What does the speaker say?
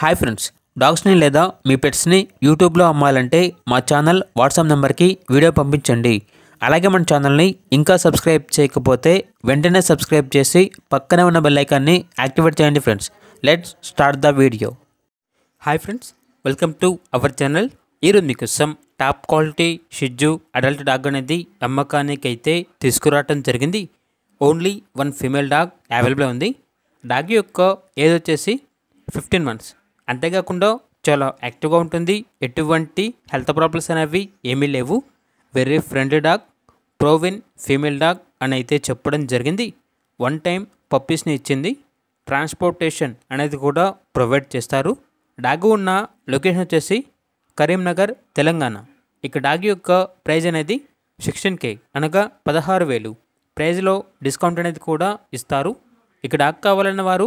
hi friends డాగ్స్ని లేదా మీ పెట్స్ని యూట్యూబ్లో అమ్మాలంటే మా ఛానల్ వాట్సాప్ నెంబర్కి వీడియో పంపించండి అలాగే మన ఛానల్ని ఇంకా సబ్స్క్రైబ్ చేయకపోతే వెంటనే సబ్స్క్రైబ్ చేసి పక్కనే ఉన్న బెల్లైకాన్ని యాక్టివేట్ చేయండి friends let's start the video hi friends welcome to our channel ఈరోజు మీకోసం top quality Shih Tzu adult dog అనేది అమ్మకానికి అయితే తీసుకురావటం జరిగింది only one female dog available ఉంది డాగ్ యొక్క ఏజ్ వచ్చేసి ఫిఫ్టీన్ మంత్స్ అంతేకాకుండా చాలా యాక్టివ్గా ఉంటుంది ఎటువంటి హెల్త్ ప్రాబ్లమ్స్ అనేవి ఏమీ లేవు very friendly dog proven female dog అని అయితే చెప్పడం జరిగింది వన్ టైం పప్పీస్ని ఇచ్చింది ట్రాన్స్పోర్టేషన్ అనేది కూడా ప్రొవైడ్ చేస్తారు డాగ్ ఉన్న లొకేషన్ వచ్చేసి కరీంనగర్ తెలంగాణ ఇక డాగ్ యొక్క ప్రైజ్ అనేది సిక్స్టీన్ కే అనగా పదహారు వేలు ప్రైజ్లో డిస్కౌంట్ అనేది కూడా ఇస్తారు ఇక డాగ్ కావాలన్న వారు